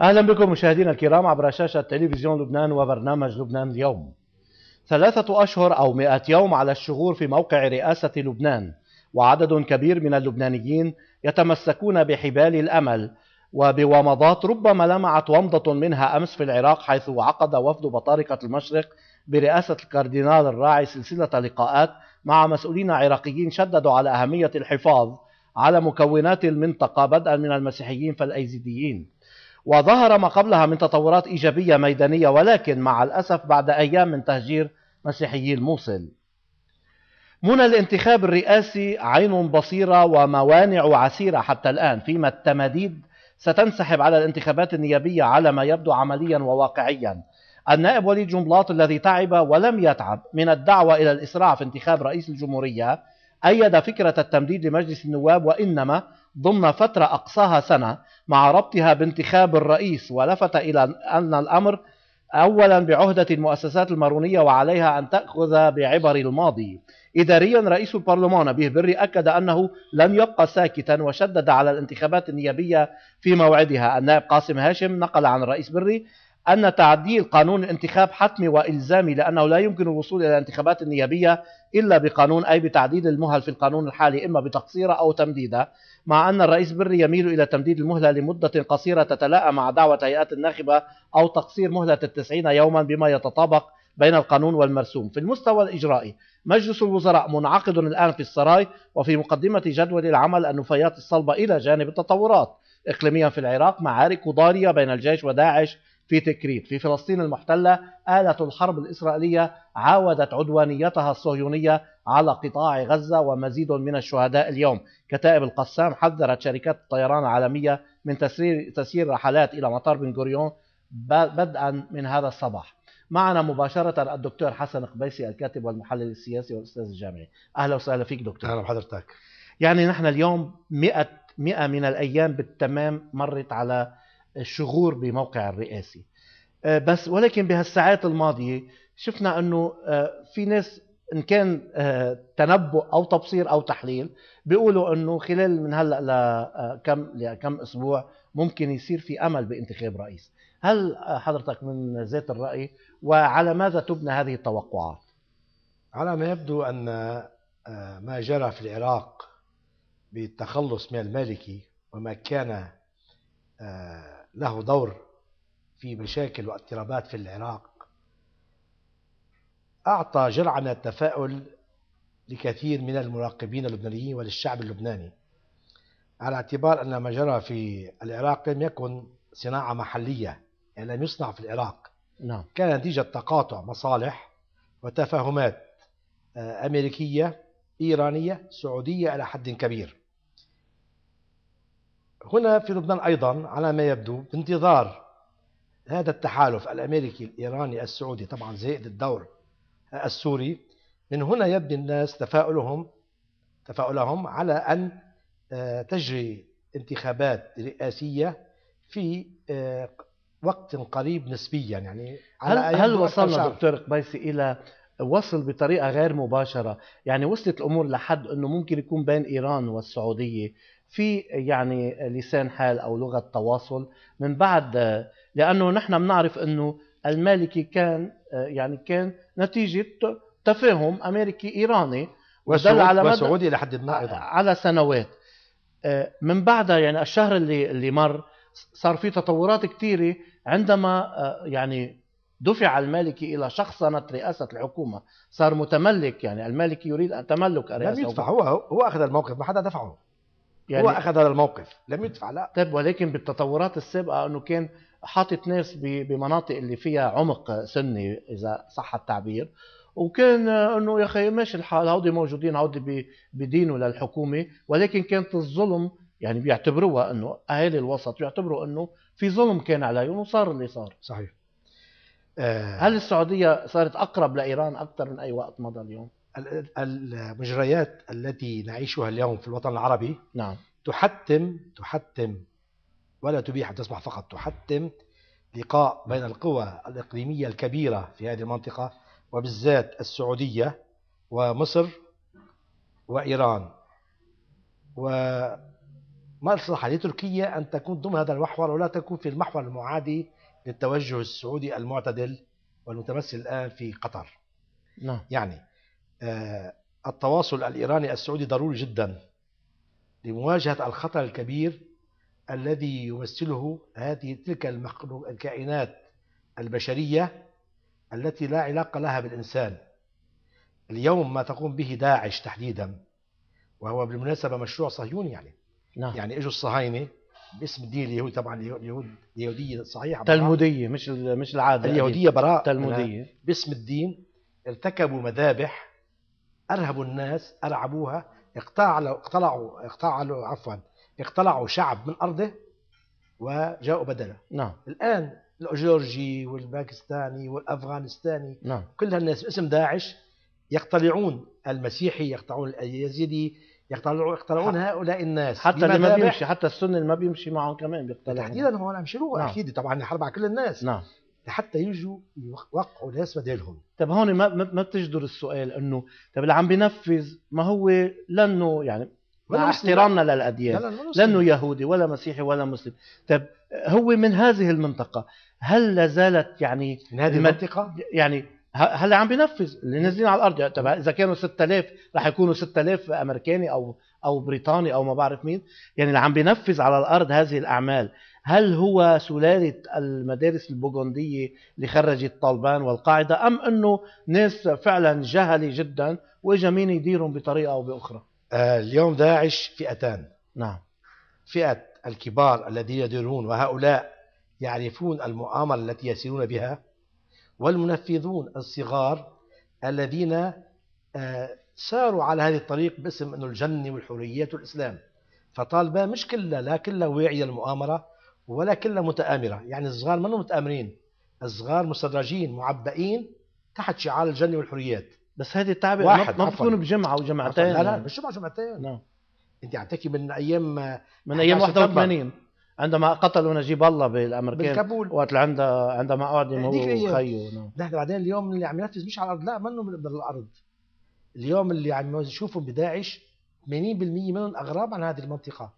أهلا بكم مشاهدينا الكرام عبر شاشة تلفزيون لبنان وبرنامج لبنان اليوم ثلاثة أشهر أو مئة يوم على الشغور في موقع رئاسة لبنان وعدد كبير من اللبنانيين يتمسكون بحبال الأمل وبومضات ربما لمعت ومضة منها أمس في العراق حيث عقد وفد بطارقة المشرق برئاسة الكاردينال الراعي سلسلة لقاءات مع مسؤولين عراقيين شددوا على أهمية الحفاظ على مكونات المنطقة بدءا من المسيحيين فالأيزيديين وظهر ما قبلها من تطورات إيجابية ميدانية ولكن مع الأسف بعد أيام من تهجير مسيحيي الموصل منى الانتخاب الرئاسي عين بصيرة وموانع عسيرة حتى الآن فيما التماديد ستنسحب على الانتخابات النيابية على ما يبدو عمليا وواقعيا النائب وليد جنبلاط الذي تعب ولم يتعب من الدعوة إلى الإسراع في انتخاب رئيس الجمهورية أيد فكرة التمديد لمجلس النواب وإنما ضمن فترة أقصاها سنة مع ربطها بانتخاب الرئيس ولفت إلى أن الأمر أولا بعهدة المؤسسات المارونية وعليها أن تأخذ بعبر الماضي إداريا رئيس البرلمان أبيه بري أكد أنه لن يبقى ساكتا وشدد على الانتخابات النيابية في موعدها النائب قاسم هاشم نقل عن الرئيس بري أن تعديل قانون الانتخاب حتمي وإلزامي لأنه لا يمكن الوصول إلى الانتخابات النيابية إلا بقانون أي بتعديل المهل في القانون الحالي إما بتقصيره أو تمديده مع أن الرئيس بري يميل إلى تمديد المهلة لمدة قصيرة تتلاءم مع دعوة هيئات الناخبة أو تقصير مهلة التسعين يوما بما يتطابق بين القانون والمرسوم في المستوى الإجرائي مجلس الوزراء منعقد الآن في السراي وفي مقدمة جدول العمل النفايات الصلبة إلى جانب التطورات إقليميا في العراق معارك ضارية بين الجيش وداعش في تكريت في فلسطين المحتلة آلة الحرب الإسرائيلية عاودت عدوانيتها الصهيونية على قطاع غزة ومزيد من الشهداء اليوم كتائب القسام حذرت شركات الطيران العالمية من تسير, تسيير رحلات إلى مطار بن غوريون بدءا من هذا الصباح معنا مباشرة الدكتور حسن قبيسي الكاتب والمحلل السياسي والأستاذ الجامعي أهلا وسهلا فيك دكتور أهلا بحضرتك يعني نحن اليوم مئة مئة من الأيام بالتمام مرت على الشغور بموقع الرئاسي آه، بس ولكن بهالساعات الماضيه شفنا انه آه، في ناس ان كان آه، تنبؤ او تبصير او تحليل بيقولوا انه خلال من هلا لكم لكم اسبوع ممكن يصير في امل بانتخاب رئيس هل حضرتك من ذات الراي وعلى ماذا تبنى هذه التوقعات على ما يبدو ان ما جرى في العراق بالتخلص من المالكي وما كان له دور في مشاكل واضطرابات في العراق أعطى جرعة من التفاؤل لكثير من المراقبين اللبنانيين وللشعب اللبناني على اعتبار أن ما جرى في العراق لم يكن صناعة محلية يعني لم يصنع في العراق نعم. كان نتيجة تقاطع مصالح وتفاهمات آه، أمريكية إيرانية سعودية إلى حد كبير هنا في لبنان أيضا على ما يبدو بانتظار هذا التحالف الأمريكي الإيراني السعودي طبعا زائد الدور السوري من هنا يبني الناس تفاؤلهم تفاؤلهم على أن آه، تجري انتخابات رئاسية في آه، وقت قريب نسبيا يعني هل هل وصلنا دكتور قبيسي الى وصل بطريقه غير مباشره يعني وصلت الامور لحد انه ممكن يكون بين ايران والسعوديه في يعني لسان حال او لغه تواصل من بعد لانه نحن بنعرف انه المالكي كان يعني كان نتيجه تفاهم امريكي ايراني ودل على وسعودي لحد ما ايضا على سنوات آه، من بعدها يعني الشهر اللي اللي مر صار في تطورات كثيره عندما آه، يعني دفع المالكي الى شخصنه رئاسه الحكومه صار متملك يعني المالكي يريد ان تملك الرئاسه لم يدفع هو هو اخذ الموقف ما حدا دفعه يعني هو اخذ هذا الموقف لم يدفع لا طيب ولكن بالتطورات السابقه انه كان حاطط ناس بمناطق اللي فيها عمق سني اذا صح التعبير وكان انه يا اخي ماشي الحال هودي موجودين هودي بدينوا للحكومه ولكن كانت الظلم يعني بيعتبروها انه اهالي الوسط بيعتبروا انه في ظلم كان عليهم وصار اللي صار صحيح هل السعوديه صارت اقرب لايران اكثر من اي وقت مضى اليوم؟ المجريات التي نعيشها اليوم في الوطن العربي نعم تحتم تحتم ولا تبيح أن تسمح فقط تحتم لقاء بين القوى الإقليمية الكبيرة في هذه المنطقة وبالذات السعودية ومصر وإيران ما الصحة لتركيا أن تكون ضمن هذا المحور ولا تكون في المحور المعادي للتوجه السعودي المعتدل والمتمثل الآن في قطر نعم. يعني آه، التواصل الإيراني السعودي ضروري جدا لمواجهة الخطر الكبير الذي يمثله هذه تلك الكائنات البشرية التي لا علاقة لها بالإنسان اليوم ما تقوم به داعش تحديدا وهو بالمناسبة مشروع صهيوني يعني نعم. يعني اجوا الصهاينة باسم الدين اليهودي طبعا اليهود اليهودية صحيح تلمودية مش مش العادة يعني. اليهودية براء تلمودية باسم الدين ارتكبوا مذابح أرهبوا الناس أرعبوها اقتلعوا اقتلعوا اقتلعوا عفوا اقتلعوا شعب من أرضه وجاءوا بدله نعم الآن الجورجي والباكستاني والأفغانستاني نعم كل هالناس باسم داعش يقتلعون المسيحي يقتلعون اليزيدي يقتلعون يقتلعون هؤلاء الناس حتى اللي ما بيمشي حتى السنه اللي ما بيمشي معهم كمان بيقتلعون تحديدا هون عم يشيلوه نعم. اكيد طبعا حرب على كل الناس نعم لحتى يجوا يوقعوا ناس بدالهم طب هون ما ما بتجدر السؤال انه طب اللي عم بينفذ ما هو لانه يعني مع احترامنا للاديان لا لا لانه يهودي ولا مسيحي ولا مسلم طب هو من هذه المنطقه هل لا زالت يعني من هذه المنطقه يعني هلا عم بينفذ اللي نازلين على الارض يعني طب اذا كانوا 6000 رح يكونوا 6000 امريكاني او او بريطاني او ما بعرف مين يعني اللي عم بينفذ على الارض هذه الاعمال هل هو سلالة المدارس البوغندية اللي خرجت طالبان والقاعدة أم أنه ناس فعلا جهلة جدا وإجا مين يديرهم بطريقة أو بأخرى آه، اليوم داعش فئتان نعم فئة الكبار الذين يديرون وهؤلاء يعرفون المؤامرة التي يسيرون بها والمنفذون الصغار الذين آه، ساروا على هذا الطريق باسم أنه الجنة والحريات والإسلام فطالبان مش كلها لا كلها واعية المؤامرة ولا كلنا متآمرة يعني الصغار ما متآمرين الصغار مستدرجين معبئين تحت شعار الجنة والحريات بس هذه التعبئة واحد ما بتكون بجمعة وجمعتين لا لا مش جمعة جمعتين نعم انت عم تحكي من ايام من ايام 81 عندما قتلوا نجيب الله بالامريكان بالكابول وقت عندها عندما اعدم هو وخيه نعم نحن بعدين اليوم اللي عم ينفذ مش على الارض لا منه من الارض اليوم اللي عم يشوفوا بداعش 80% منهم اغراب عن هذه المنطقه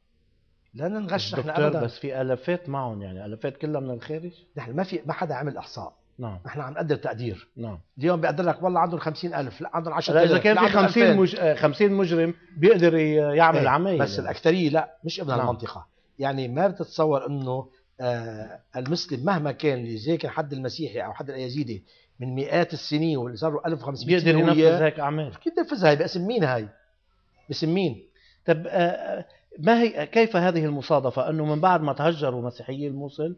لا ننغش نحن ابدا بس في الافات معهم يعني الافات كلها من الخارج نحن ما في ما حدا عمل احصاء نعم نحن عم نقدر تقدير نعم اليوم بيقدر لك والله عندهم 50000 لا عندهم 10000 اذا كان في 50 مج... 50 آه، مجرم بيقدر يعمل ايه. عمليه بس يعني. الاكثريه لا مش ابن نعم. المنطقه يعني ما بتتصور انه آه المسلم مهما كان اللي حد المسيحي او حد الايزيدي من مئات السنين واللي صاروا 1500 بيقدر ينفذ هيك اعمال كيف ينفذ هي باسم مين هاي؟ باسم مين؟ طب آه, آه، ما هي كيف هذه المصادفة أنه من بعد ما تهجروا مسيحيي الموصل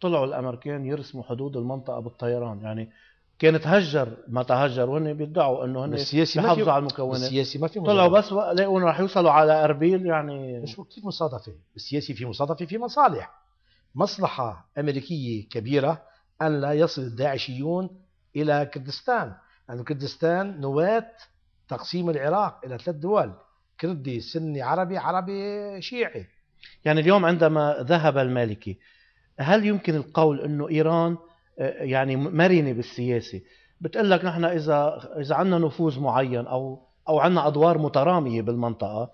طلعوا الأمريكان يرسموا حدود المنطقة بالطيران يعني كان تهجر ما تهجر وهن بيدعوا انه هن السياسي ما في على المكونات السياسي ما في طلعوا بس لقوا انه رح يوصلوا على اربيل يعني مش كثير مصادفه السياسي في مصادفه في مصالح مصلحه امريكيه كبيره ان لا يصل الداعشيون الى كردستان لأن يعني كردستان نواة تقسيم العراق إلى ثلاث دول كردي سني عربي عربي شيعي يعني اليوم عندما ذهب المالكي هل يمكن القول انه ايران آه، يعني مرنه بالسياسه بتقول لك نحن اذا اذا عندنا نفوذ معين او او عندنا ادوار متراميه بالمنطقه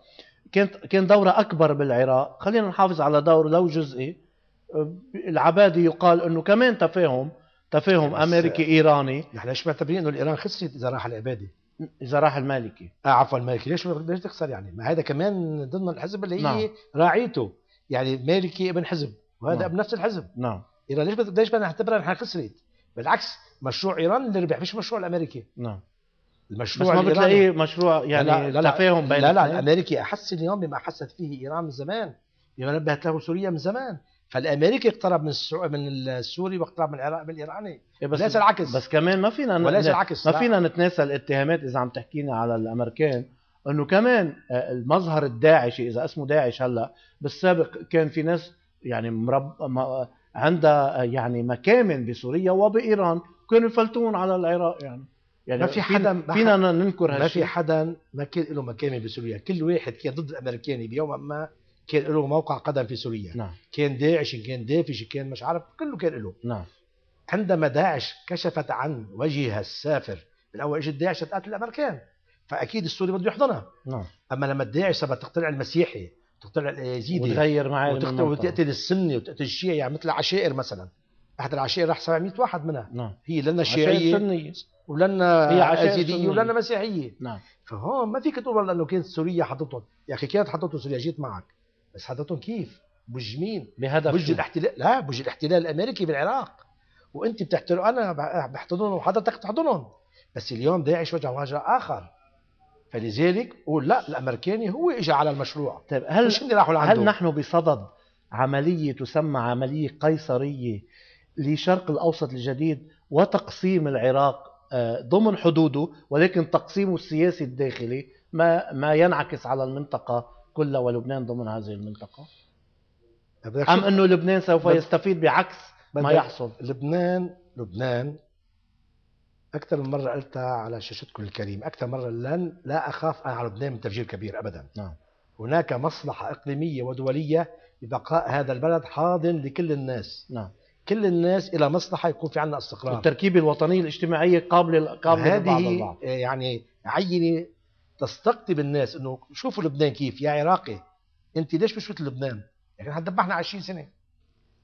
كانت كان دورها اكبر بالعراق خلينا نحافظ على دور لو جزئي آه، العبادي يقال انه كمان تفاهم تفاهم امريكي ايراني نحن ايش معتبرين انه ايران خسرت اذا راح العبادي اذا راح المالكي اه عفوا المالكي ليش ليش تخسر يعني ما هذا كمان ضمن الحزب اللي هي نعم. راعيته يعني مالكي ابن حزب وهذا نعم. ابن نفس الحزب نعم ايران ليش ليش بدنا نعتبرها نحن خسرت بالعكس مشروع ايران اللي ربح مش مشروع الامريكي نعم المشروع بس ما بتلاقيه مشروع يعني لا لا تفاهم بين لا لا الامريكي احس اليوم بما احست فيه ايران من زمان بما نبهت له سوريا من زمان فالامريكي اقترب من السو... من السوري واقترب من العراق من الايراني إيه، بس وليس العكس بس كمان ما فينا ن... وليس العكس ما لا. فينا نتناسى الاتهامات اذا عم تحكينا على الامريكان انه كمان آه، المظهر الداعشي اذا اسمه داعش هلا بالسابق كان في ناس يعني مرب... ما... عندها آه، يعني مكامن بسوريا وبايران كانوا يفلتون على العراق يعني يعني ما في حدا فينا ننكر هالشيء ما في حدا ما كان له مكانه بسوريا كل واحد كان ضد الامريكاني بيوم ما كان له موقع قدم في سوريا نعم. كان داعش كان دافش كان مش عارف كله كان له نعم. عندما داعش كشفت عن وجهها السافر من اول اجت داعش تقاتل الامريكان فاكيد السوري بده يحضنها نعم. اما لما داعش تبى تقتلع المسيحي تقتلع اليزيدي وتغير معاه وتقتل وتقتل السني وتقتل الشيعي يعني مثل العشائر مثلا احد العشائر راح 700 واحد منها نعم. هي لنا شيعيه ولنا يزيديه ولنا مسيحيه نعم. فهون ما فيك تقول والله انه كانت سوريا حطتهم يا اخي كانت حطتهم سوريا جيت معك بس حضرتهم كيف مين؟ بهدف بوج الاحتلال لا بوج الاحتلال الامريكي بالعراق وانت بتحتلوا انا بحتضنهم وحضرتك بتحتضنهم بس اليوم داعش وجه وجه اخر فلذلك قول لا الامريكاني هو اجى على المشروع طيب هل مش راحوا لعنده هل نحن بصدد عمليه تسمى عمليه قيصريه لشرق الاوسط الجديد وتقسيم العراق آه، ضمن حدوده ولكن تقسيمه السياسي الداخلي ما ما ينعكس على المنطقه كلها ولبنان ضمن هذه المنطقة أم أنه لبنان سوف يستفيد بعكس ما يحصل لبنان لبنان أكثر من مرة قلتها على شاشتكم الكريم أكثر مرة لن لا أخاف أنا على لبنان من تفجير كبير أبدا نعم. هناك مصلحة إقليمية ودولية لبقاء هذا البلد حاضن لكل الناس نعم. كل الناس إلى مصلحة يكون في عندنا استقرار التركيبة الوطنية الاجتماعية قابلة قابلة هذه يعني عينة تستقطب الناس انه شوفوا لبنان كيف يا عراقي انت ليش مش مثل لبنان؟ يعني ذبحنا 20 سنه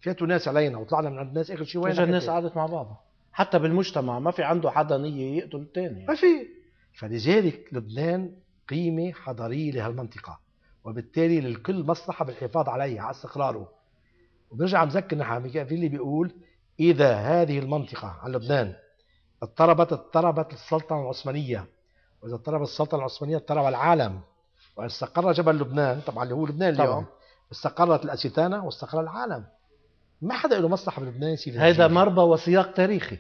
فاتوا ناس علينا وطلعنا من عند ناس اخر شيء وين الناس قعدت مع بعضها حتى بالمجتمع ما في عنده حدا نيه يقتل الثاني ما في فلذلك لبنان قيمه حضاريه لهالمنطقه وبالتالي للكل مصلحه بالحفاظ عليها على استقراره وبرجع مذكر نحن في اللي بيقول اذا هذه المنطقه على لبنان اضطربت اضطربت السلطنه العثمانيه وإذا اضطرب السلطنة العثمانية اضطرب العالم واستقر جبل لبنان طبعا اللي هو لبنان اليوم طبعا. استقرت الأستانة واستقر العالم ما حدا له مصلحة بلبنان يصير هذا مربى وسياق تاريخي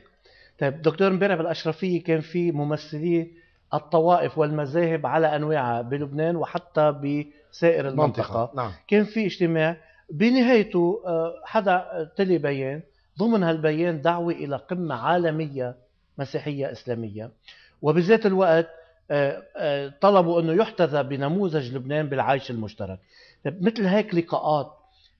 طيب دكتور امبارح بالأشرفية كان في ممثلي الطوائف والمذاهب على أنواعها بلبنان وحتى بسائر المنطقة نعم. كان في اجتماع بنهايته آه، حدا تلي بيان ضمن هالبيان دعوة إلى قمة عالمية مسيحية إسلامية وبذات الوقت آه، آه، طلبوا انه يحتذى بنموذج لبنان بالعيش المشترك طيب، مثل هيك لقاءات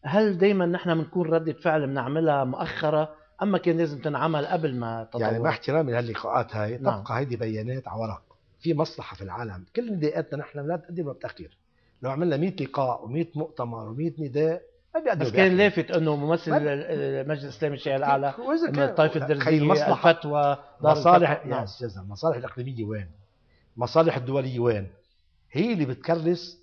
هل دائما نحن بنكون ردة فعل بنعملها مؤخرة اما كان لازم تنعمل قبل ما تطور يعني مع احترامي لهاللقاءات هاي نعم. تبقى هيدي بيانات على ورق في مصلحة في العالم كل نداءاتنا نحن لا تقدم ولا بتأخير لو عملنا 100 لقاء و100 مؤتمر و100 نداء بس كان لافت انه ممثل المجلس الاسلامي الشيعي الاعلى من الطائفه الدرزيه الفتوى مصالح نعم. المصالح الاقليميه وين؟ مصالح وين؟ هي اللي بتكرس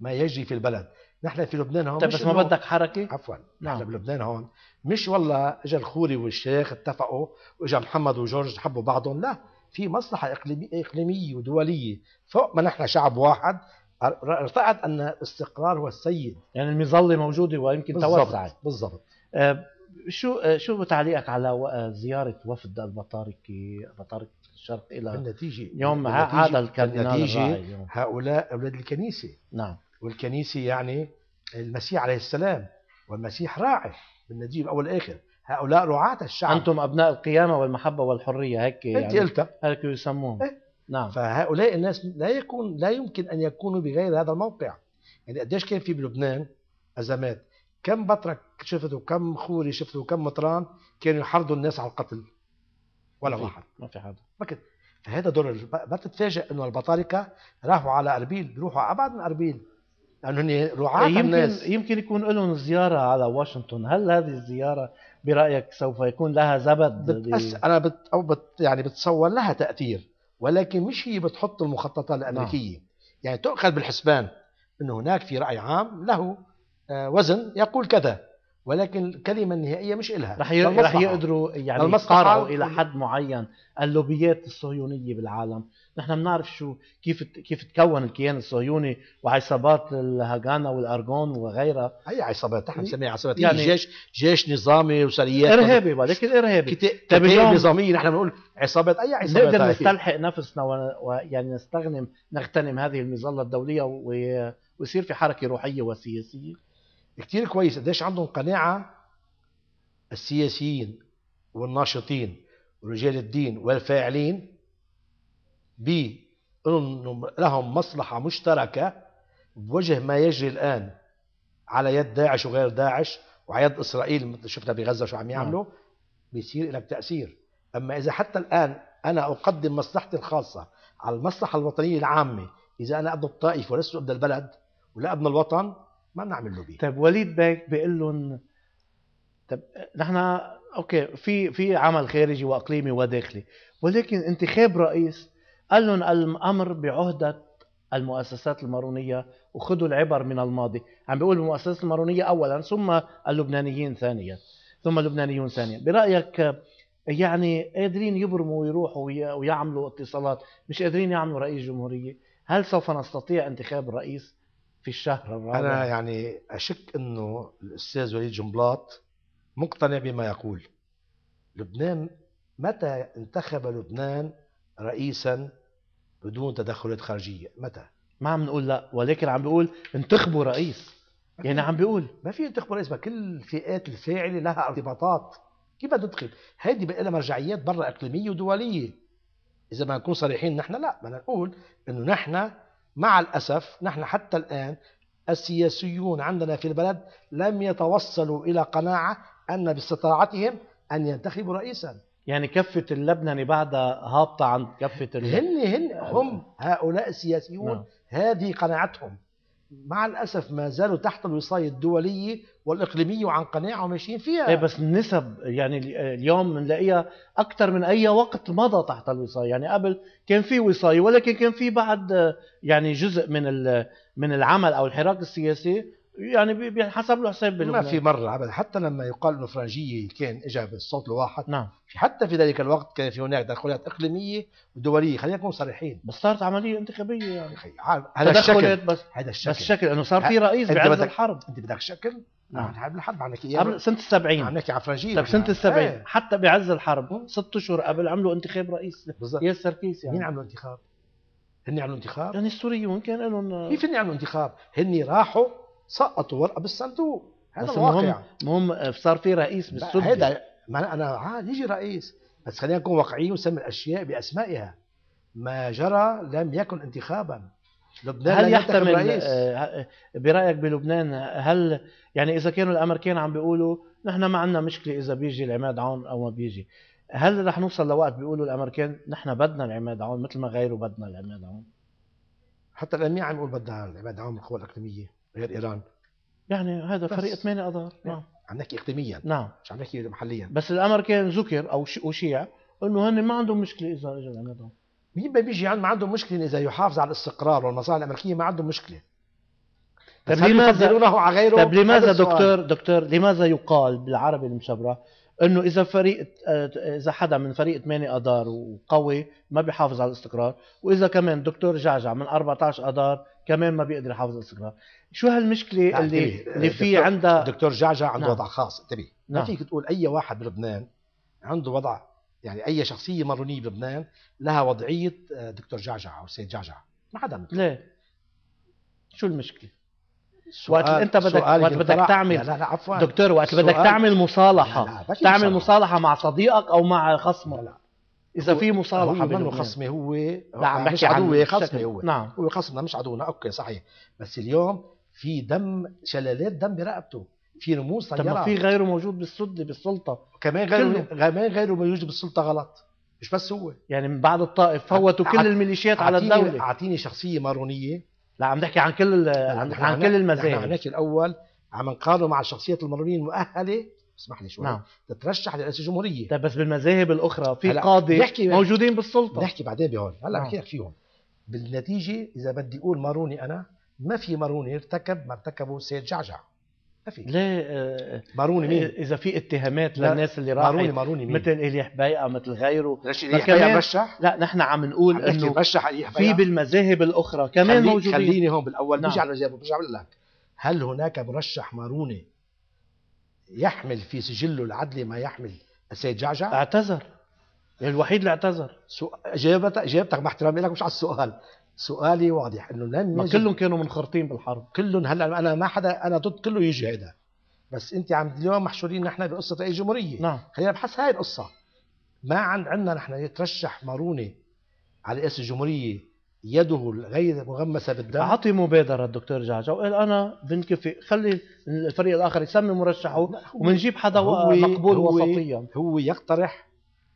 ما يجري في البلد نحن في لبنان هون طيب بس ما بدك حركه عفوا نعم. نحن بلبنان هون مش والله اجى الخوري والشيخ اتفقوا واجى محمد وجورج حبوا بعضهم لا في مصلحه اقليميه اقليميه ودوليه فوق ما نحن شعب واحد ارتأت ان الاستقرار هو السيد يعني المظله موجوده ويمكن توسعت بالضبط آه شو آه شو تعليقك على آه، زياره وفد البطاركي بطاركة الشرق إلى النتيجة يوم هذا الكاردينال هؤلاء أولاد الكنيسة نعم والكنيسة يعني المسيح عليه السلام والمسيح راعي بالنتيجة الأول آخر هؤلاء رعاة الشعب أنتم أبناء القيامة والمحبة والحرية هيك إيه، يعني أنت قلتها هيك يسمون إيه؟ نعم فهؤلاء الناس لا يكون لا يمكن أن يكونوا بغير هذا الموقع يعني قديش كان في بلبنان أزمات كم بطرك شفته كم خوري شفته كم مطران كانوا يحرضوا الناس على القتل ولا ما واحد ما في ما فكت فهذا دور ما تتفاجئ انه البطاركه راحوا على اربيل بيروحوا ابعد من اربيل لانه هن رعاة إيه، يمكن الناس يمكن يكون لهم زياره على واشنطن، هل هذه الزياره برايك سوف يكون لها زبد؟ بتأس... انا بت... او بت... يعني بتصور لها تاثير ولكن مش هي بتحط المخططات الامريكيه، نعم. يعني تؤخذ بالحسبان انه هناك في راي عام له آه، وزن يقول كذا ولكن الكلمه النهائيه مش الها رح, رح يقدروا يعني يقارعوا الى حد معين اللوبيات الصهيونيه بالعالم نحن بنعرف شو كيف كيف تكون الكيان الصهيوني وعصابات الهاغانا والارجون وغيرها هي عصابات نحن بنسميها عصابات يعني جيش جيش نظامي وسريات ارهابي ولكن ارهابي كتاب نظاميه نحن بنقول عصابات اي عصابات نقدر نستلحق نفسنا ويعني نستغنم نغتنم هذه المظله الدوليه ويصير في حركه روحيه وسياسيه كتير كويس قديش عندهم قناعة السياسيين والناشطين ورجال الدين والفاعلين ب لهم مصلحة مشتركة بوجه ما يجري الآن على يد داعش وغير داعش وعلى يد إسرائيل شفنا بغزة شو عم يعملوا نعم. بيصير لك تأثير أما إذا حتى الآن أنا أقدم مصلحتي الخاصة على المصلحة الوطنية العامة إذا أنا ابن الطائف ولست ابن البلد ولا ابن الوطن ما بنعمل له طيب وليد بيك بيقول لهم طيب نحن اوكي في في عمل خارجي واقليمي وداخلي ولكن انتخاب رئيس قال لهم الامر بعهده المؤسسات المارونيه وخذوا العبر من الماضي عم بيقول المؤسسات المارونيه اولا ثم اللبنانيين ثانيا ثم اللبنانيون ثانيا برايك يعني قادرين يبرموا ويروحوا ويعملوا اتصالات مش قادرين يعملوا رئيس جمهوريه هل سوف نستطيع انتخاب رئيس في الشهر الرابع انا يعني اشك انه الاستاذ وليد جنبلاط مقتنع بما يقول لبنان متى انتخب لبنان رئيسا بدون تدخلات خارجيه متى ما عم نقول لا ولكن عم بيقول انتخبوا رئيس يعني عم بيقول ما في انتخبوا رئيس ما كل الفئات الفاعله لها ارتباطات كيف بدها تدخل هيدي بقى لها مرجعيات برا اقليميه ودوليه اذا ما نكون صريحين نحن لا بدنا نقول انه نحن مع الأسف نحن حتى الآن السياسيون عندنا في البلد لم يتوصلوا إلى قناعة أن باستطاعتهم أن ينتخبوا رئيسا يعني كفة اللبناني بعد هابطة عن كفة هن هن هم هؤلاء السياسيون نعم. هذه قناعتهم مع الأسف ما زالوا تحت الوصاية الدولية والاقليميه وعن قناعه وماشيين فيها ايه بس النسب يعني اليوم بنلاقيها اكثر من اي وقت مضى تحت الوصايه يعني قبل كان في وصايه ولكن كان في بعد آه، يعني جزء من من العمل او الحراك السياسي يعني بينحسب له حساب بلبنان ما في مره عبد حتى لما يقال انه فرنجيه كان اجى بالصوت الواحد نعم حتى في ذلك الوقت كان في هناك تدخلات اقليميه ودوليه خلينا نكون صريحين بس صارت عمليه انتخابيه يعني اخي هذا الشكل بس هذا الشكل بس الشكل انه صار في رئيس بعد الحرب انت بدك شكل نعم بعد الحرب عم نحكي قبل سنه السبعين 70 عم نحكي على فرنجيه طيب سنه السبعين 70 ايه. حتى بعز الحرب ست اشهر قبل عملوا انتخاب رئيس بالضبط ياسر كيس يعني مين عملوا انتخاب؟ هن عملوا انتخاب؟ يعني السوريون كان لهم كيف هن عملوا انتخاب؟ هن راحوا سقطوا ورقه بالصندوق هذا الواقع المهم صار في رئيس بالسجن هذا ما انا عاد يجي رئيس بس خلينا نكون واقعيين ونسمي الاشياء باسمائها ما جرى لم يكن انتخابا لبنان هل يحتمل آه، برايك بلبنان هل يعني اذا كانوا الامريكان عم بيقولوا نحن ما عندنا مشكله اذا بيجي العماد عون او ما بيجي هل رح نوصل لوقت بيقولوا الامريكان نحن بدنا العماد عون مثل ما غيره بدنا العماد عون حتى الان مين عم يقول بدنا العماد عون بالقوى الاقليميه غير ايران يعني هذا فريق 8 اذار يعني نعم عم نحكي اقليميا نعم مش عم نحكي محليا بس الامريكان ذكر او وشيع انه هن ما عندهم مشكله اذا اجى الامريكان مين بيجي عندهم يعني ما عندهم مشكله اذا يحافظ على الاستقرار والمصالح الامريكيه ما عندهم مشكله طب لماذا على غيره طب لماذا دكتور دكتور لماذا يقال بالعربي المشبره انه اذا فريق اذا حدا من فريق 8 اذار وقوي ما بيحافظ على الاستقرار واذا كمان دكتور جعجع من 14 اذار كمان ما بيقدر يحافظ على الاستقرار شو هالمشكله نعم، اللي اللي في عندها دكتور جعجع عنده نعم. وضع خاص انتبه نعم. ما فيك تقول اي واحد بلبنان عنده وضع يعني اي شخصيه مارونيه بلبنان لها وضعيه آه، دكتور جعجع او سيد جعجع ما حدا مثل ليه شو المشكله وقت انت بدك وقت بدك تعمل لا لا عفوا دكتور وقت بدك تعمل مصالحه لا لا تعمل مصالحه مع صديقك او مع خصمك لا لا اذا في مصالحه بين يعني. خصمي هو نعم مش عدوي خصمي هو نعم هو خصمنا مش عدونا اوكي صحيح بس اليوم في دم شلالات دم برقبته في رموز سيارة طب في غيره موجود بالسد بالسلطه كمان غيره كمان غيره موجود بالسلطه غلط مش بس هو يعني من بعد الطائف فوتوا كل الميليشيات على الدوله اعطيني شخصيه مارونيه لا عم نحكي عن كل عن, عن, كل المزايا عم نحكي الاول عم نقارنه مع الشخصيات المارونيه المؤهله اسمح لي شوي نعم. تترشح لرئاسه الجمهوريه طيب بس بالمذاهب الاخرى في قاضي بحكي موجودين بالسلطه نحكي بعدين بهون هلا نعم. بحكي لك فيهم بالنتيجه اذا بدي اقول ماروني انا ما في ماروني ارتكب ما ارتكبه سيد جعجع ما في ليه آه ماروني مين؟ إيه، اذا في اتهامات للناس اللي راحوا ماروني ماروني مين؟ مثل الي حبيقه مثل غيره الي حبيقه مرشح؟ لا نحن عم نقول انه مرشح في بالمذاهب الاخرى كمان خلي موجودين خليني هون بالاول نعم. بيجي على الرجال برجع بقول لك هل هناك مرشح ماروني يحمل في سجله العدلي ما يحمل السيد جعجع؟ اعتذر الوحيد اللي اعتذر سو... اجابتك اجابتك مع احترامي لك مش على السؤال سؤالي واضح انه لن ما كلهم كانوا منخرطين بالحرب كلهم هلا انا ما حدا انا ضد كله يجي هيدا بس انت عم اليوم محشورين نحن بقصه رئيس جمهوريه نعم خلينا نبحث هاي القصه ما عند عندنا نحن يترشح ماروني على رئاسه الجمهوريه يده غير مغمسه بالدم اعطي مبادره الدكتور جعجع وقال انا بنكفي خلي الفريق الاخر يسمي مرشحه وبنجيب حدا هو مقبول هو وسطيا هو يقترح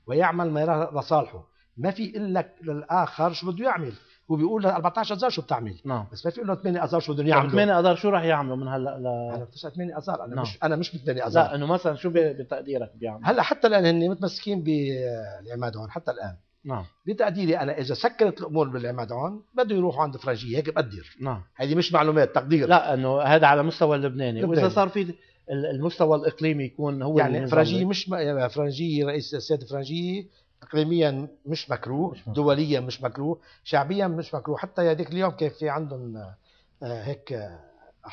ويعمل ما يراه لصالحه ما في الا للاخر شو بده يعمل هو بيقول 14 اذار شو بتعمل نعم بس ما في له 8 اذار شو بدهم يعملوا 8 اذار شو راح يعملوا من هلا ل 8 اذار انا نعم. مش انا مش ب 8 اذار لا انه مثلا شو بتقديرك بيعملوا هلا حتى الان هن متمسكين بالعماد هون حتى الان نعم بتقديري انا اذا سكرت الامور بالعمدان بده يروحوا عند فرنجية هيك بقدر نعم هذه مش معلومات تقدير لا انه هذا على مستوى اللبناني واذا صار في المستوى الاقليمي يكون هو يعني فرنجيه مش م... فرنجيه رئيس السيد فرنجيه اقليميا مش مكروه مش مكروه. دوليا مش مكروه شعبيا مش مكروه حتى هذيك اليوم كان في عندهم آه، هيك آه،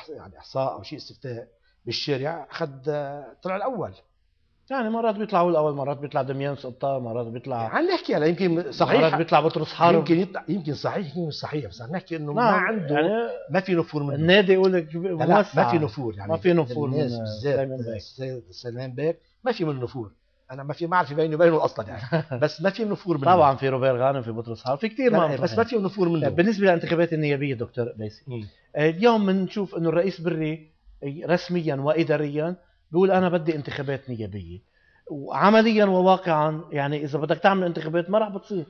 يعني احصاء او شيء استفتاء بالشارع اخذ آه، طلع الاول يعني مرات بيطلع هو الاول مرات بيطلع دميان سقطة مرات بيطلع عم يعني نحكي هلا يمكن صحيح مرات بيطلع بطرس حرب يمكن يطلع يمكن صحيح يمكن مش صحيح بس عم نحكي انه ما نعم، عنده يعني ما في نفور منه النادي يقول لك لا ما في نفور يعني ما في نفور الناس بالذات سلمان باك ما في منه نفور انا ما في معرفه بيني وبينه اصلا يعني بس ما في نفور منه طبعا في روبير غانم في بطرس حرب في كثير بس ما في نفور منه طيب، بالنسبه للانتخابات النيابيه دكتور بيسي اليوم بنشوف انه الرئيس بري رسميا واداريا بيقول انا بدي انتخابات نيابيه وعمليا وواقعا يعني اذا بدك تعمل انتخابات ما راح بتصير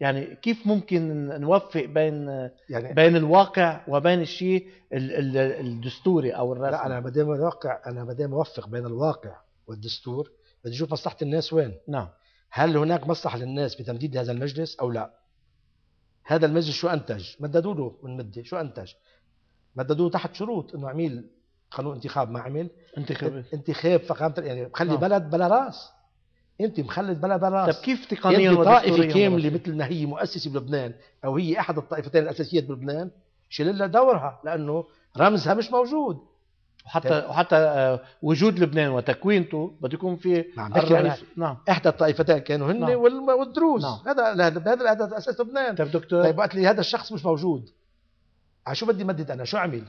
يعني كيف ممكن نوفق بين يعني بين الواقع وبين الشيء الدستوري او الرسمي لا انا ما دام الواقع انا ما دام اوفق بين الواقع والدستور بدي اشوف مصلحه الناس وين نعم هل هناك مصلحه للناس بتمديد هذا المجلس او لا هذا المجلس شو انتج مددوا له من مده شو انتج مددوا تحت شروط انه عميل قانون انتخاب ما عمل انتخاب انتخاب فقامت يعني آه. مخلي بلد بلا راس انت مخلد بلا بلا راس طب كيف تقنيا يعني طائفه كامله مثل ما هي مؤسسه بلبنان او هي احد الطائفتين الاساسيات بلبنان شيل لها دورها لانه رمزها مش موجود وحتى طيب. وحتى آه، وجود لبنان وتكوينته بده يكون في نعم نعم احدى الطائفتين كانوا هن نعم. والدروز نعم. هذا هذا هذا اساس لبنان طيب دكتور طيب وقت اللي هذا الشخص مش موجود على آه، شو بدي مدد انا شو اعمل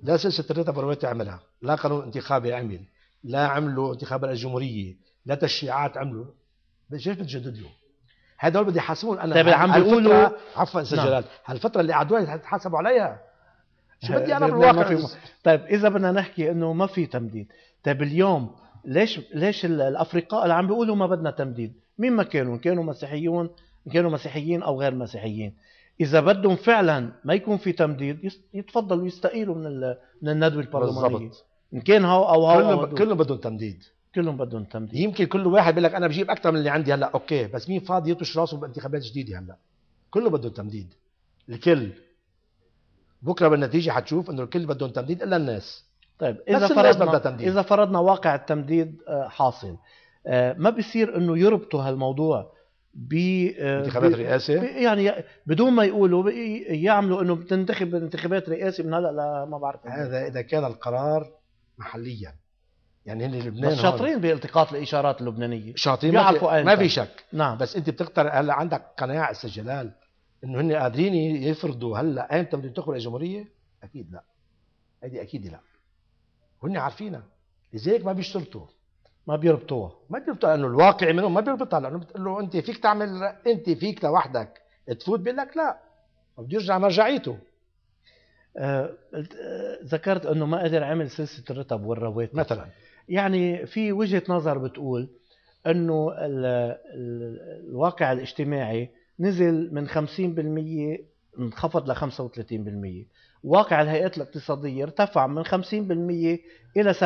لا سلسله الرئاسه البرلمانيه تعملها لا قانون انتخابي عمل لا عملوا انتخاب الجمهوريه لا تشريعات عملوا ليش بتجدد له؟ هدول بدي يحاسبون انا طيب عم بيقولوا عفوا استاذ نعم. جلال هالفتره اللي قعدوها يتحاسبوا عليها شو بدي انا طيب، بالواقع في... طيب اذا بدنا نحكي انه ما في تمديد طيب اليوم ليش ليش الافرقاء اللي عم بيقولوا ما بدنا تمديد مين ما كانوا كانوا مسيحيون كانوا مسيحيين او غير مسيحيين اذا بدهم فعلا ما يكون في تمديد يتفضلوا يستقيلوا من من الندوه البرلمانيه بالضبط ان كان هو او هو كلهم كلهم بدهم تمديد كلهم بدهم تمديد يمكن كل واحد بيقول لك انا بجيب اكثر من اللي عندي هلا اوكي بس مين فاضي يطش راسه بانتخابات جديده هلا كله بده تمديد الكل بكره بالنتيجه حتشوف انه الكل بدهم تمديد الا الناس طيب اذا فرضنا اذا فرضنا واقع التمديد آه، حاصل آه، ما بيصير انه يربطوا هالموضوع ب آه، انتخابات رئاسه يعني بدون ما يقولوا يعملوا انه بتنتخب انتخابات رئاسه من هلا لما بعرف هذا اذا كان القرار محليا يعني هن لبنان بس شاطرين بالتقاط الاشارات اللبنانيه شاطرين بيعرفوا ما في شك نعم بس انت بتقدر هلا عندك قناعه استاذ جلال انه هن قادرين يفرضوا هلا ايمتى بدهم ينتخبوا الجمهوريه؟ اكيد لا هيدي اكيد لا هن عارفينها لذلك ما بيشترطوا ما بيربطوها ما بيربطوها لانه الواقع منهم ما بيربطها لانه بتقول له انت فيك تعمل انت فيك لوحدك تفوت بيقول لك لا بده يرجع مرجعيته آه، آه، ذكرت انه ما قدر عمل سلسله الرتب والرواتب مثلا يعني في وجهه نظر بتقول انه الواقع الاجتماعي نزل من 50% انخفض ل 35% واقع الهيئات الاقتصادية ارتفع من 50% إلى 70%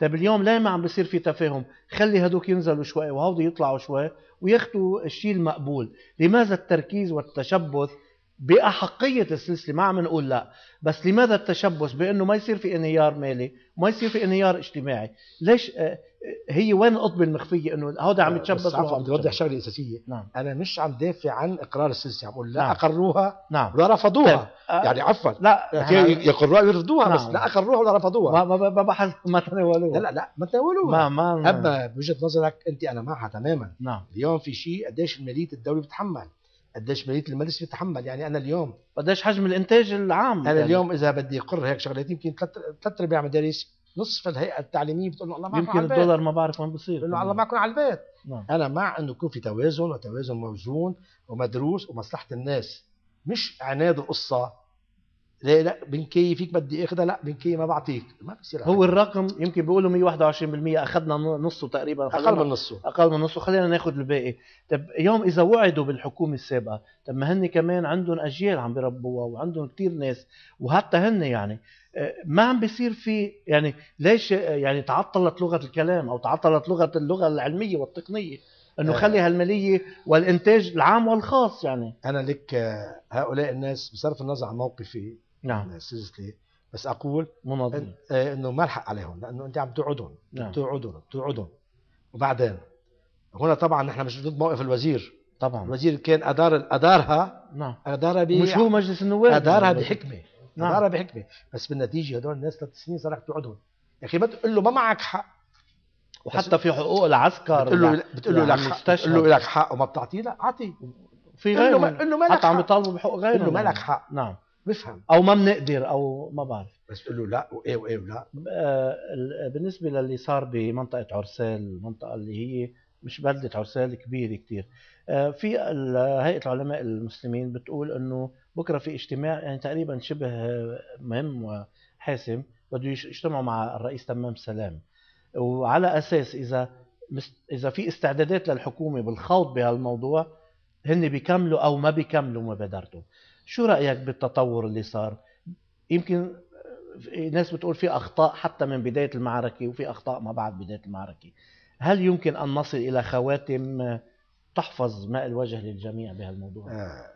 طيب اليوم ليه ما عم بيصير في تفاهم خلي هدوك ينزلوا شوي وهودي يطلعوا شوي وياخذوا الشيء المقبول لماذا التركيز والتشبث بأحقية السلسلة ما عم نقول لا بس لماذا التشبث بأنه ما يصير في انهيار مالي ما يصير في انهيار اجتماعي ليش آه، هي وين القطب المخفيه انه هذا عم آه، يتشبث عفوا بدي اوضح شغله اساسيه نعم. انا مش عم دافع عن اقرار السلسله عم اقول لا نعم. اقروها نعم ولا رفضوها طيب. آه، يعني عفوا لا يعني يقروها ويرفضوها نعم. بس لا اقروها ولا رفضوها ما ما ما ما تناولوها لا لا لا ما تناولوها ما ما اما بوجهه نظرك انت انا معها تماما نعم اليوم في شيء قديش ماليه الدوله بتتحمل قديش ماليه المجلس بتتحمل يعني انا اليوم قديش حجم الانتاج العام انا يعني. اليوم اذا بدي اقر هيك شغلات يمكن ثلاث ثلاث ارباع مدارس نصف الهيئه التعليميه بتقول له الله معكم يمكن الدولار ما بعرف وين بصير انه الله معكم على البيت نعم. انا مع انه يكون في توازن وتوازن موزون ومدروس ومصلحه الناس مش عناد القصه لا لا بنكي فيك بدي اخذها لا بنكي ما بعطيك ما بصير هو الرقم يمكن بيقولوا 121% اخذنا نصه تقريبا اقل من نصه اقل من نصه خلينا ناخذ الباقي طب يوم اذا وعدوا بالحكومه السابقه طب ما هن كمان عندهم اجيال عم بيربوها وعندهم كثير ناس وحتى هن يعني آه، ما عم بيصير في يعني ليش آه، يعني تعطلت لغه الكلام او تعطلت لغه اللغه العلميه والتقنيه انه آه. خلي هالماليه والانتاج العام والخاص يعني انا لك هؤلاء الناس بصرف النظر عن موقفي نعم سجلتي بس اقول منظم إيه، انه ما الحق عليهم لانه انت عم تقعدهم نعم. توعدهم توعدهم وبعدين هنا طبعا نحن مش ضد موقف الوزير طبعا الوزير كان ادار ادارها نعم ادارها ب مش هو مجلس النواب ادارها نعم. بحكمه نعم. ادارها بحكمه بس بالنتيجه هدول الناس ثلاث سنين صار تقعدهم يا اخي ما تقول له ما معك حق وحتى في حقوق العسكر بتقول له يعني بتقول له لك يعني حق بتقول له لك حق وما بتعطيه لا اعطيه في غيره له ما لك حق حتى عم يطالبوا بحقوق غيره له ما لك حق نعم بفهم او ما بنقدر او ما بعرف بس قول له لا وايه وايه ولا آه، بالنسبه للي صار بمنطقه عرسال المنطقه اللي هي مش بلدة عرسال كبيرة آه في هيئة العلماء المسلمين بتقول انه بكرة في اجتماع يعني تقريبا شبه مهم وحاسم بده يجتمعوا مع الرئيس تمام سلام وعلى اساس اذا اذا في استعدادات للحكومة بالخوض بهالموضوع هن بيكملوا او ما بيكملوا مبادرتهم شو رايك بالتطور اللي صار يمكن ناس بتقول في اخطاء حتى من بدايه المعركه وفي اخطاء ما بعد بدايه المعركه هل يمكن ان نصل الى خواتم تحفظ ماء الوجه للجميع بهالموضوع آه.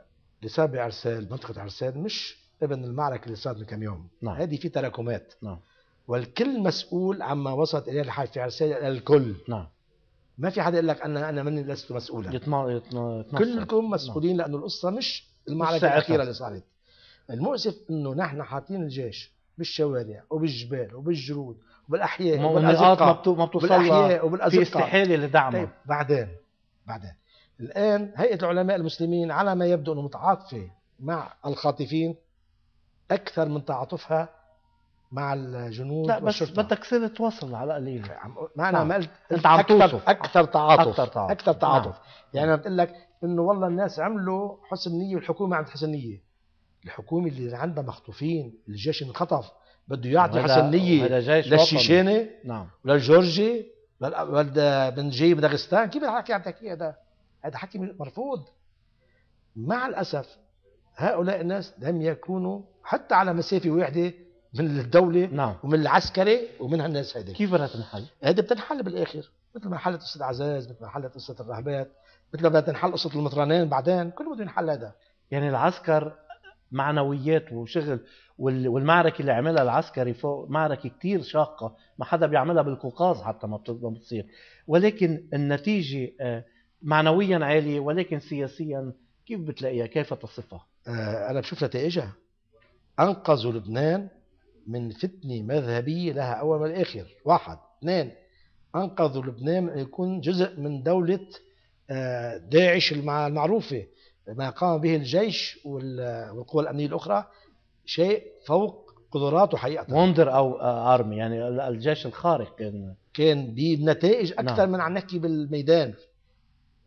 لسابع عرسال منطقه عرسال مش ابن المعركه اللي صارت من كم يوم نعم. هذه في تراكمات نعم. والكل مسؤول عما وصلت اليه الحال في عرسال الكل نعم ما في حدا يقول لك انا انا مني لست مسؤولا يتنصر. كلكم نعم. مسؤولين نعم. لانه القصه مش المعركه الاخيره اللي صارت المؤسف انه نحن حاطين الجيش بالشوارع وبالجبال وبالجرود وبالاحياء وبالازقه ما بتوصل وبالازقه في استحاله لدعمها طيب بعدين بعدين الان هيئه العلماء المسلمين على ما يبدو انه متعاطفه مع الخاطفين اكثر من تعاطفها مع الجنود لا بس بدك سيره توصل على قليل ما انا نعم. ما قلت انت عم توصف اكثر تعاطف اكثر تعاطف, أكثر تعاطف. نعم. يعني انا بقول لك انه والله الناس عملوا حسن نيه والحكومه ما عندها حسن نيه الحكومه اللي عندها مخطوفين الجيش انخطف بده يعطي حسن نيه للشيشاني نعم وللجورجي من جاي من كيف الحكي عندك هذا هذا حكي مرفوض مع الاسف هؤلاء الناس لم يكونوا حتى على مسافه واحده من الدوله نعم. ومن العسكري ومن هالناس هذه كيف بدها تنحل؟ هذا بتنحل بالاخر مثل ما حلت قصه عزاز مثل ما حلت قصه الرهبات مثل ما بدها تنحل قصه المطرانين بعدين كله بده ينحل هذا يعني العسكر معنويات وشغل والمعركه اللي عملها العسكري فوق معركه كثير شاقه ما حدا بيعملها بالقوقاز حتى ما بتصير ولكن النتيجه آه، معنويا عاليه ولكن سياسيا كيف بتلاقيها كيف تصفها آه، انا بشوف نتائجها انقذوا لبنان من فتنه مذهبيه لها اول والاخر واحد اثنين انقذوا لبنان من يكون جزء من دوله آه، داعش المعروفة ما قام به الجيش والقوى الأمنية الأخرى شيء فوق قدراته حقيقة وندر أو أرمي آه، يعني الجيش الخارق كان كان بنتائج أكثر نعم. من عم نحكي بالميدان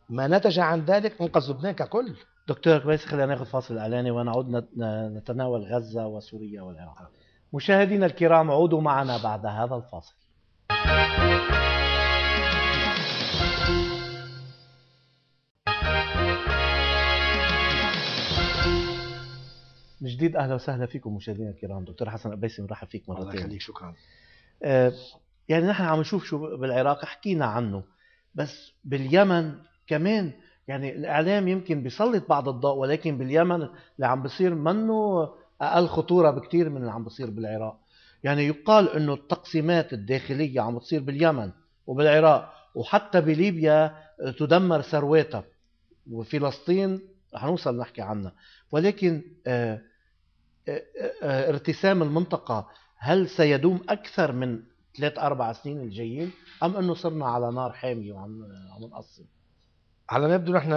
ما نتج عن ذلك انقذ لبنان ككل دكتور كويس خلينا ناخذ فاصل اعلاني ونعود نتناول غزه وسوريا والعراق مشاهدينا الكرام عودوا معنا بعد هذا الفاصل من جديد اهلا وسهلا فيكم مشاهدينا الكرام دكتور حسن قبيسي مرحب فيك مره ثانيه الله يخليك شكرا آه، يعني نحن عم نشوف شو بالعراق حكينا عنه بس باليمن كمان يعني الاعلام يمكن بيسلط بعض الضوء ولكن باليمن اللي عم بصير منه اقل خطوره بكثير من اللي عم بصير بالعراق يعني يقال انه التقسيمات الداخليه عم تصير باليمن وبالعراق وحتى بليبيا تدمر ثرواتها وفلسطين رح نوصل نحكي عنها ولكن آه، آه، آه، ارتسام المنطقة هل سيدوم أكثر من ثلاث أربع سنين الجايين أم أنه صرنا على نار حامية وعم عم على ما يبدو نحن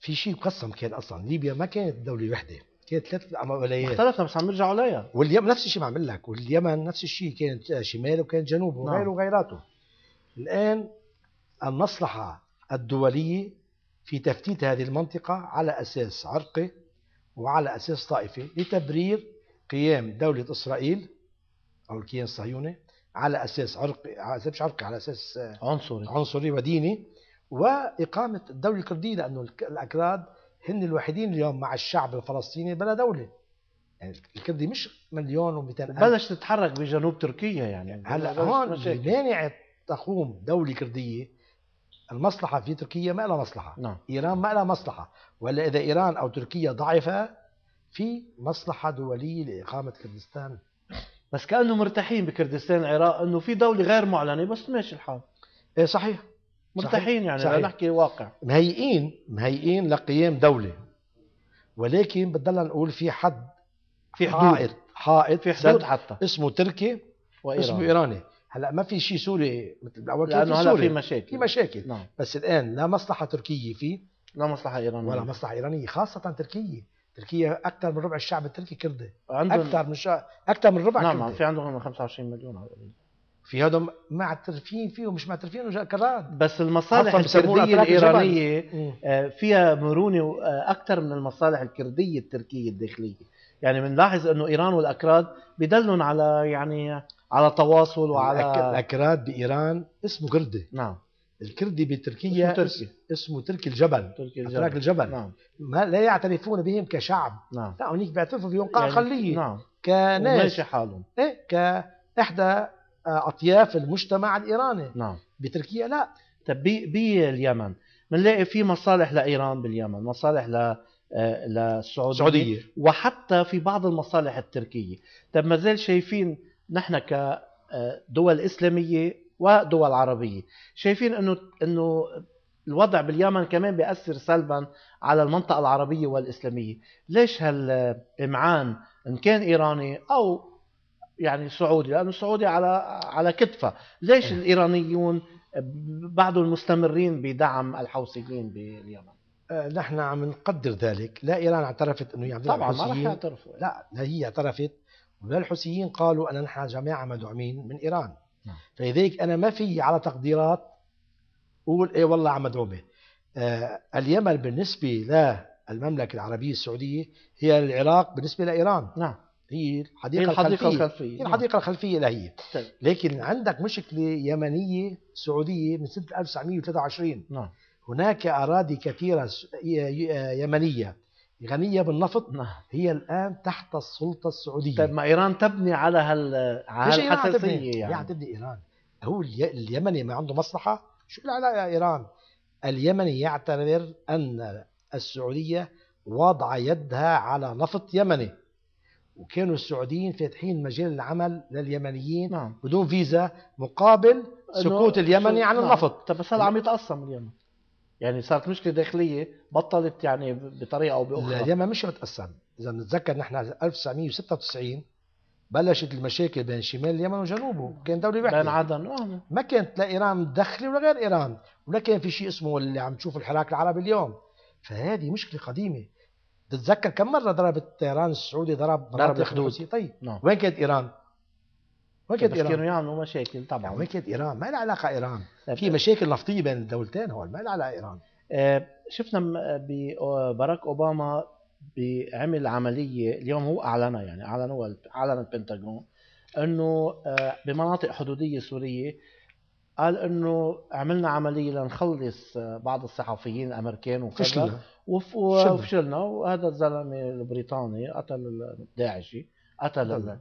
في شيء مقسم كان أصلا ليبيا ما كانت دولة وحدة كانت ثلاث ولايات اختلفنا بس عم نرجع عليها واليمن نفس الشيء عم عمل لك واليمن نفس الشيء كانت شمال وكان جنوب نعم. وغيره نعم. وغيراته الآن المصلحة الدولية في تفتيت هذه المنطقة على أساس عرقي وعلى أساس طائفي لتبرير قيام دولة إسرائيل أو الكيان الصهيوني على أساس عرقي على أساس مش عرقي على أساس آه، عنصري عنصري وديني وإقامة الدولة الكردية لأنه الأكراد هن الوحيدين اليوم مع الشعب الفلسطيني بلا دولة يعني الكردي مش مليون و 200 ألف بلش تتحرك بجنوب تركيا يعني هلا هون مانع تقوم دولة كردية المصلحة في تركيا ما لها مصلحة نعم. إيران ما لها مصلحة ولا إذا إيران أو تركيا ضعفة في مصلحة دولية لإقامة كردستان بس كأنه مرتاحين بكردستان العراق أنه في دولة غير معلنة بس ماشي الحال إيه صحيح مرتاحين يعني صحيح. نحكي واقع مهيئين مهيئين لقيام دولة ولكن بدنا نقول في حد في حدود حائط حائط في حدود حتى اسمه تركي وإيراني. اسمه إيراني هلا ما في شيء سوري مثل بالاول كان لانه هلا في مشاكل في مشاكل نعم. بس الان لا مصلحه تركيه فيه لا مصلحه ايرانيه ولا مصلحه ايرانيه خاصه تركيه تركيا اكثر من ربع الشعب التركي كردي اكثر من شع... اكثر من ربع نعم كردي. في عندهم 25 مليون عربي في هدول معترفين فيه ومش معترفين وجاكرات بس المصالح الكرديه الايرانيه آه، فيها مرونه آه، اكثر من المصالح الكرديه التركيه الداخليه يعني بنلاحظ انه ايران والاكراد بدلهم على يعني على تواصل وعلى الاكراد بايران اسمه كردي نعم الكردي بتركيا اسمه تركي اسمه تركي الجبل تركي الجبل أتراك الجبل نعم ما لا يعترفون بهم كشعب نعم لا هنيك بيعترفوا فيهم يعني كأقلية يعني نعم كناس ماشي حالهم ايه كإحدى اطياف المجتمع الايراني نعم بتركيا لا طب باليمن بنلاقي في مصالح لايران باليمن مصالح ل آه، للسعوديه سعودية. وحتى في بعض المصالح التركيه طب ما زال شايفين نحن كدول آه، اسلاميه ودول عربيه شايفين انه انه الوضع باليمن كمان بيأثر سلبا على المنطقة العربية والإسلامية ليش هالإمعان إن كان إيراني أو يعني سعودي لانه السعودي على على كتفه ليش الايرانيون بعضهم مستمرين بدعم الحوثيين باليمن آه، نحن عم نقدر ذلك لا ايران اعترفت انه يعني طبعا ما راح يعترفوا لا لا هي اعترفت ولا الحوثيين قالوا ان نحن جماعه مدعومين من ايران نعم. فلذلك انا ما في على تقديرات قول ايه والله عم مدعومه آه اليمن بالنسبه للمملكه العربيه السعوديه هي العراق بالنسبه لايران نعم هي الحديقه, هي الحديقة الخلفيه, الخلفية. هي الحديقه الخلفيه لها طيب. لكن عندك مشكله يمنيه سعوديه من سنه 1923 نعم هناك اراضي كثيره يمنيه غنيه بالنفط نعم. هي الان تحت السلطه السعوديه طيب ما ايران تبني على هال على الحساسيه يعني يعني تبني ايران هو اليمني ما عنده مصلحه شو العلاقه ايران اليمني يعتبر ان السعوديه وضع يدها على نفط يمني وكانوا السعوديين فاتحين مجال العمل لليمنيين نعم. بدون فيزا مقابل سكوت اليمني عن نعم. النفط نعم. طب بس هلا عم يتقسم اليمن يعني صارت مشكله داخليه بطلت يعني بطريقه او باخرى اليمن مش متقسم اذا بنتذكر نحن 1996 بلشت المشاكل بين شمال اليمن وجنوبه كان دولة واحدة بين عدن آه. ما كانت لا إيران متدخلة ولا غير إيران ولا كان في شيء اسمه اللي عم تشوف الحراك العربي اليوم فهذه مشكلة قديمة تتذكر كم مره ضرب الطيران السعودي ضرب ضرب الخدود طيب نعم. وين كانت ايران؟ وين كانت ايران؟ كانوا يعملوا مشاكل طبعا يعني وين كانت ايران؟ ما لها علاقه ايران طيب. في مشاكل نفطيه بين الدولتين هون ما لها علاقه ايران آه، شفنا آه، باراك اوباما عمل عمليه اليوم هو اعلنها يعني اعلنوها اعلن البنتاغون انه آه، بمناطق حدوديه سوريه قال انه عملنا عمليه لنخلص بعض الصحفيين الامريكان وكذا وفشلنا وهذا الزلمه البريطاني قتل الداعشي قتل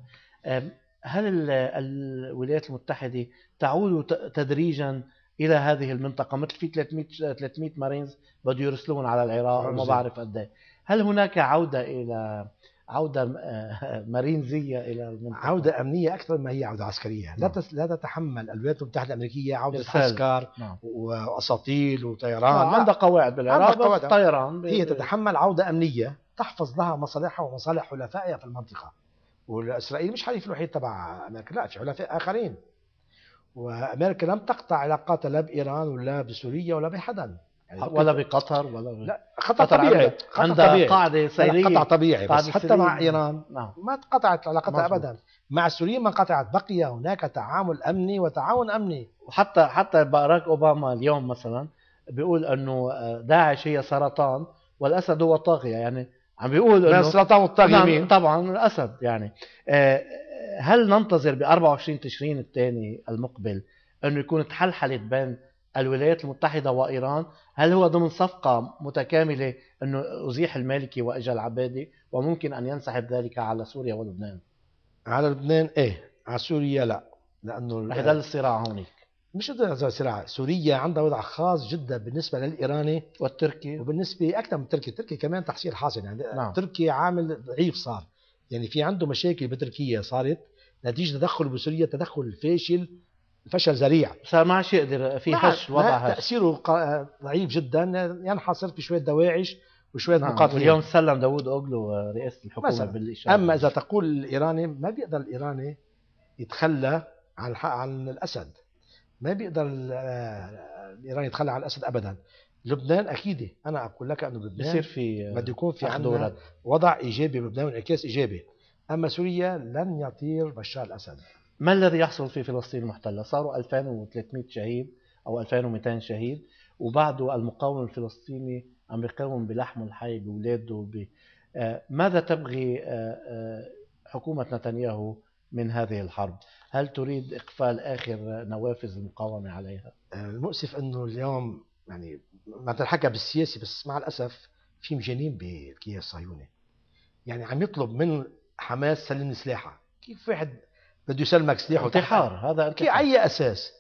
هل الولايات المتحده تعود تدريجا الى هذه المنطقه مثل في 300 300 مارينز بده يرسلون على العراق وما بعرف قد إيه. هل هناك عوده الى عوده مرينزيه آه، الى المنطقه عوده امنيه اكثر ما هي عوده عسكريه، لا نعم. لا تتحمل الولايات المتحده الامريكيه عوده بالفعل. عسكر نعم. واساطيل وطيران نعم، عندها قواعد بالعراق طيران هي تتحمل عوده امنيه تحفظ لها مصالحها ومصالح حلفائها في المنطقه والاسرائيل مش حليف الوحيد تبع امريكا لا في حلفاء اخرين وامريكا لم تقطع علاقاتها لا بايران ولا بسوريا ولا بحدا يعني ولا بقطر ولا ب... لا قطر, قطر طبيعي عندها طبيعي. قاعده سيريه قطع طبيعي قاعدة بس حتى مع ايران نعم. ما انقطعت علاقتها ابدا مع سوريا ما انقطعت بقي هناك تعامل امني وتعاون امني وحتى حتى باراك اوباما اليوم مثلا بيقول انه آه، داعش هي سرطان والاسد هو الطاغيه يعني عم بيقول انه سرطان والطاغيه نعم، مين؟ طبعا الاسد يعني آه، هل ننتظر ب 24 تشرين الثاني المقبل انه يكون تحلحلت بين الولايات المتحدة وإيران هل هو ضمن صفقة متكاملة أنه أزيح المالكي وإجا العبادي وممكن أن ينسحب ذلك على سوريا ولبنان على لبنان إيه على سوريا لا لأنه رح يضل الصراع هونيك مش صراع سوريا عندها وضع خاص جدا بالنسبة للإيراني والتركي وبالنسبة أكثر من تركيا تركيا كمان تحصيل حاصل يعني نعم. تركيا عامل ضعيف صار يعني في عنده مشاكل بتركيا صارت نتيجة تدخل بسوريا تدخل فاشل الفشل ذريع صار ما عادش يقدر في هش وضع هش تاثيره ضعيف جدا ينحصر في شويه دواعش وشويه نقاط نعم، مقاتلين اليوم سلم داوود اوغلو رئاسه الحكومه مثلا. بالاشاره اما اذا تقول الايراني ما بيقدر الايراني يتخلى عن عن الاسد ما بيقدر الايراني يتخلى عن الاسد ابدا لبنان اكيد انا اقول لك انه لبنان بصير في بده يكون في عنده وضع ايجابي بلبنان وانعكاس ايجابي اما سوريا لن يطير بشار الاسد ما الذي يحصل في فلسطين المحتلة؟ صاروا 2300 شهيد أو 2200 شهيد وبعده المقاوم الفلسطيني عم يقاوم بلحمه الحي باولاده ب... آه، ماذا تبغي آه، آه، حكومة نتنياهو من هذه الحرب؟ هل تريد إقفال آخر نوافذ المقاومة عليها؟ المؤسف أنه اليوم يعني ما تنحكى بالسياسي بس مع الأسف في مجانين بالكيان الصهيوني يعني عم يطلب من حماس سلم سلاحها كيف واحد بده يسلمك سلاح وتحار هذا في اي اساس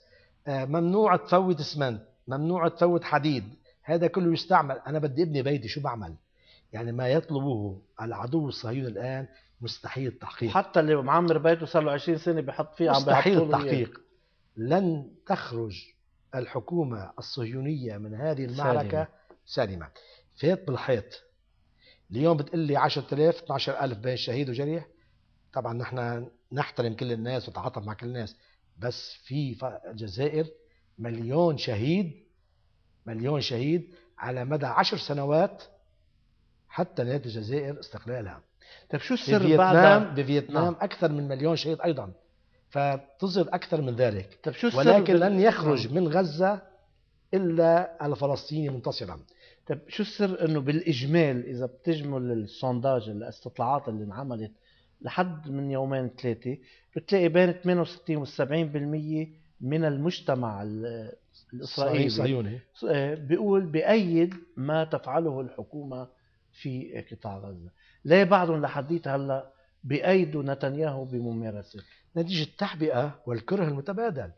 آه، ممنوع تفوت اسمنت ممنوع تفوت حديد هذا كله يستعمل انا بدي ابني بيتي شو بعمل يعني ما يطلبه العدو الصهيوني الان مستحيل التحقيق حتى اللي معمر بيته صار له 20 سنه بحط فيه عم مستحيل التحقيق لن تخرج الحكومه الصهيونيه من هذه المعركه سالمه فات بالحيط اليوم بتقول لي 10000 12000 بين شهيد وجريح طبعا نحن نحترم كل الناس وتعاطف مع كل الناس بس في جزائر مليون شهيد مليون شهيد على مدى عشر سنوات حتى نهاية الجزائر استقلالها طيب شو السر بعد بفيتنام آه. أكثر من مليون شهيد أيضا فتظهر أكثر من ذلك طيب شو السر ولكن لن يخرج آه. من غزة إلا الفلسطيني منتصرا طيب شو السر أنه بالإجمال إذا بتجمل السونداج الاستطلاعات اللي انعملت لحد من يومين ثلاثة بتلاقي بين 68 وال 70% من المجتمع الإسرائيلي الصهيوني بيقول بأيد ما تفعله الحكومة في قطاع غزة لا بعضهم لحديت هلا بأيد نتنياهو بممارسة نتيجة التحبئة والكره المتبادل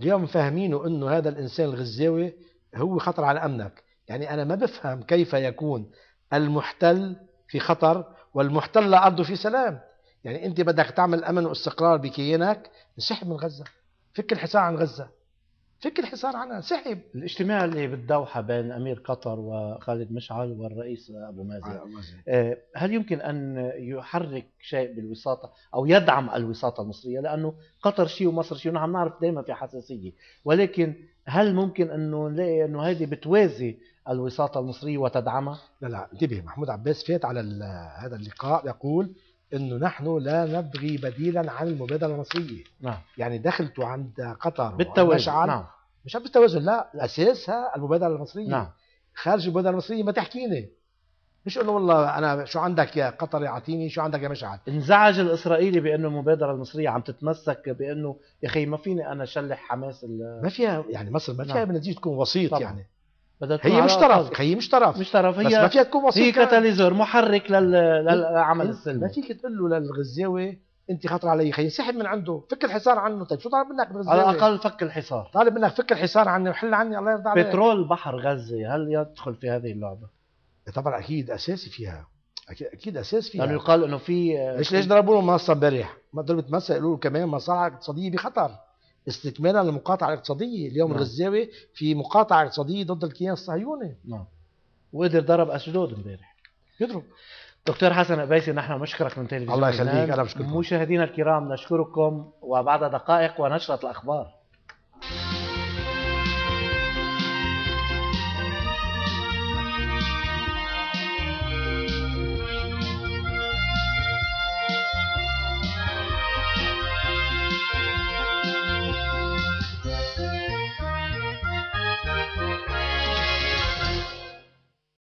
اليوم فاهمينه أنه هذا الإنسان الغزاوي هو خطر على أمنك يعني أنا ما بفهم كيف يكون المحتل في خطر والمحتلة أرضه في سلام يعني أنت بدك تعمل أمن واستقرار بكيانك انسحب من غزة فك الحصار عن غزة فك الحصار عنها انسحب الاجتماع اللي بالدوحة بين أمير قطر وخالد مشعل والرئيس أبو مازن آه, آه، هل يمكن أن يحرك شيء بالوساطة أو يدعم الوساطة المصرية لأنه قطر شيء ومصر شيء نعم نعرف دائما في حساسية ولكن هل ممكن أنه نلاقي أنه هذه بتوازي الوساطة المصرية وتدعمها لا لا انتبه محمود عباس فات على هذا اللقاء يقول انه نحن لا نبغي بديلا عن المبادره المصريه نعم يعني دخلته عند قطر بالتوازن نعم مش بالتوازن لا اساسها المبادره المصريه نعم خارج المبادره المصريه ما تحكيني مش انه والله انا شو عندك يا قطر يعطيني شو عندك يا مشعل انزعج الاسرائيلي بانه المبادره المصريه عم تتمسك بانه يا اخي ما فيني انا شلح حماس ما فيها يعني مصر ما فيها نعم. بالنتيجه تكون وسيط طبعا. يعني هي مش طرف هي مش طرف مش طرف هي بس ما فيها تكون وسيط هي كاتاليزور محرك للعمل السلمي ما فيك تقول له للغزاوي انت خطر علي خي انسحب من عنده فك الحصار عنه طيب شو طالب منك بغزه على الاقل فك الحصار طالب منك فك الحصار عني وحل عني الله يرضى عليك بترول بحر غزه هل يدخل في هذه اللعبه إيه طبعا اكيد اساسي فيها اكيد اكيد اساس فيها لانه يقال انه في ليش ليش ضربوا له منصه امبارح ما ضربت منصه قالوا له كمان مصالح اقتصاديه بخطر استكمالا للمقاطعه الاقتصاديه اليوم نعم. الغزاوي في مقاطعه اقتصاديه ضد الكيان الصهيوني نعم وقدر ضرب اسدود امبارح يضرب دكتور حسن قبيسي نحن بنشكرك من تلفزيون الله يخليك انا بشكركم مشاهدينا الكرام نشكركم وبعد دقائق ونشره الاخبار